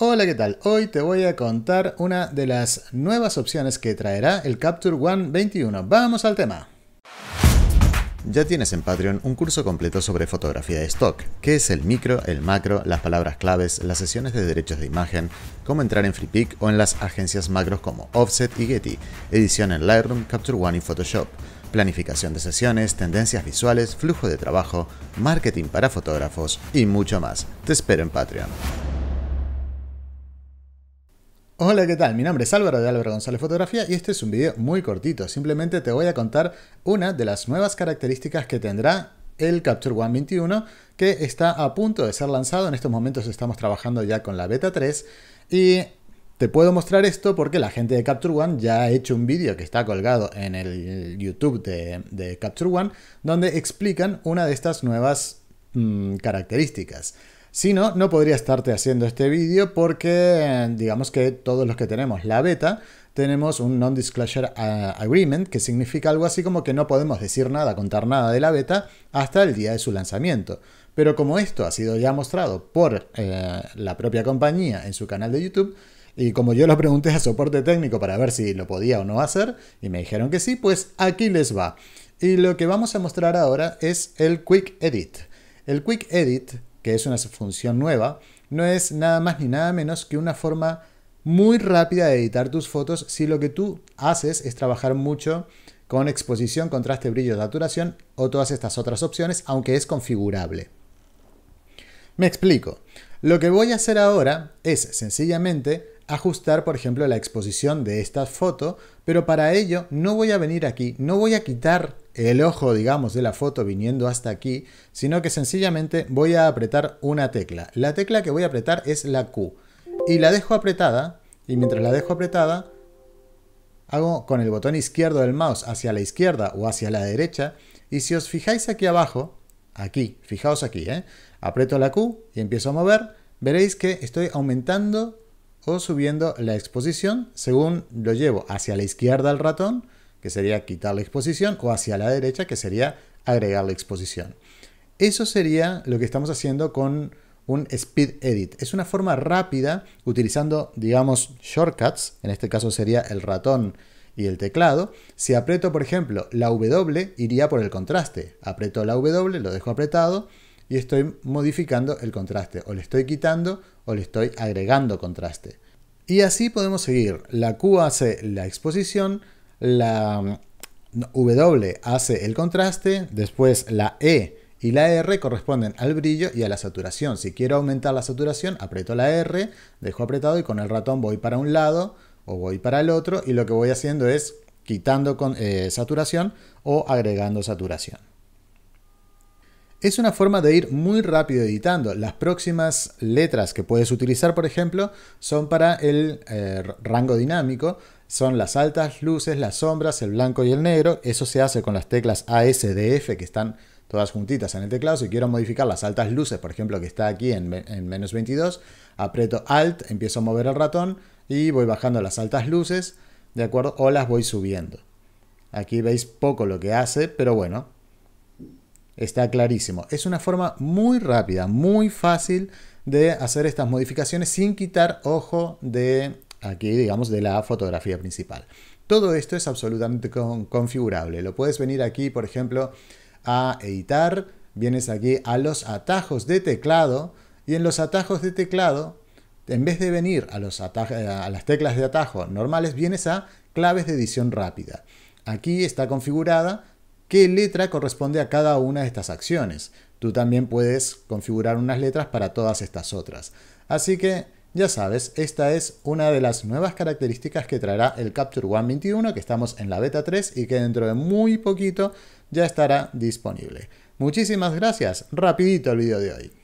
Hola, ¿qué tal? Hoy te voy a contar una de las nuevas opciones que traerá el Capture One 21. ¡Vamos al tema! Ya tienes en Patreon un curso completo sobre fotografía de stock, que es el micro, el macro, las palabras claves, las sesiones de derechos de imagen, cómo entrar en FreePic o en las agencias macros como Offset y Getty, edición en Lightroom, Capture One y Photoshop, planificación de sesiones, tendencias visuales, flujo de trabajo, marketing para fotógrafos y mucho más. Te espero en Patreon. Hola, ¿qué tal? Mi nombre es Álvaro de Álvaro González Fotografía y este es un vídeo muy cortito. Simplemente te voy a contar una de las nuevas características que tendrá el Capture One 21 que está a punto de ser lanzado. En estos momentos estamos trabajando ya con la beta 3 y te puedo mostrar esto porque la gente de Capture One ya ha hecho un vídeo que está colgado en el YouTube de, Capture One donde explican una de estas nuevas mm, características. Si no, no podría estarte haciendo este vídeo porque digamos que todos los que tenemos la beta tenemos un Non-Disclosure eh, Agreement, que significa algo así como que no podemos decir nada, contar nada de la beta hasta el día de su lanzamiento. Pero como esto ha sido ya mostrado por eh, la propia compañía en su canal de YouTube, y como yo lo pregunté a soporte técnico para ver si lo podía o no hacer, y me dijeron que sí, pues aquí les va. Y lo que vamos a mostrar ahora es el Quick Edit. El Quick Edit que es una función nueva, no es nada más ni nada menos que una forma muy rápida de editar tus fotos si lo que tú haces es trabajar mucho con exposición, contraste, brillo, saturación o todas estas otras opciones, aunque es configurable. Me explico. Lo que voy a hacer ahora es sencillamente ajustar, por ejemplo, la exposición de esta foto, pero para ello no voy a venir aquí, no voy a quitar el ojo, digamos, de la foto viniendo hasta aquí, sino que sencillamente voy a apretar una tecla. La tecla que voy a apretar es la Q. Y la dejo apretada, y mientras la dejo apretada, hago con el botón izquierdo del mouse hacia la izquierda o hacia la derecha, y si os fijáis aquí abajo, aquí, fijaos aquí, ¿eh? aprieto la Q y empiezo a mover, veréis que estoy aumentando o subiendo la exposición según lo llevo hacia la izquierda el ratón, que sería quitar la exposición, o hacia la derecha, que sería agregar la exposición. Eso sería lo que estamos haciendo con un speed edit. Es una forma rápida utilizando, digamos, shortcuts, en este caso sería el ratón y el teclado. Si aprieto, por ejemplo, la W, iría por el contraste. Aprieto la W, lo dejo apretado y estoy modificando el contraste. O le estoy quitando o le estoy agregando contraste. Y así podemos seguir. La Q hace la exposición, la mm, W hace el contraste, después la E y la R corresponden al brillo y a la saturación. Si quiero aumentar la saturación, aprieto la R, dejo apretado y con el ratón voy para un lado o voy para el otro y lo que voy haciendo es quitando con, eh, saturación o agregando saturación. Es una forma de ir muy rápido editando. Las próximas letras que puedes utilizar, por ejemplo, son para el eh, rango dinámico, son las altas luces, las sombras, el blanco y el negro. Eso se hace con las teclas A, S, D, F que están todas juntitas en el teclado. Si quiero modificar las altas luces, por ejemplo, que está aquí en, en menos 22, aprieto Alt, empiezo a mover el ratón y voy bajando las altas luces, ¿de acuerdo? O las voy subiendo. Aquí veis poco lo que hace, pero bueno, está clarísimo. Es una forma muy rápida, muy fácil de hacer estas modificaciones sin quitar ojo de aquí, digamos, de la fotografía principal. Todo esto es absolutamente configurable. Lo puedes venir aquí, por ejemplo, a editar, vienes aquí a los atajos de teclado y en los atajos de teclado, en vez de venir a, los eh, a las teclas de atajo normales, vienes a claves de edición rápida. Aquí está configurada qué letra corresponde a cada una de estas acciones. Tú también puedes configurar unas letras para todas estas otras. Así que ya sabes, esta es una de las nuevas características que traerá el Capture One 21, que estamos en la beta 3 y que dentro de muy poquito ya estará disponible. Muchísimas gracias, rapidito el vídeo de hoy.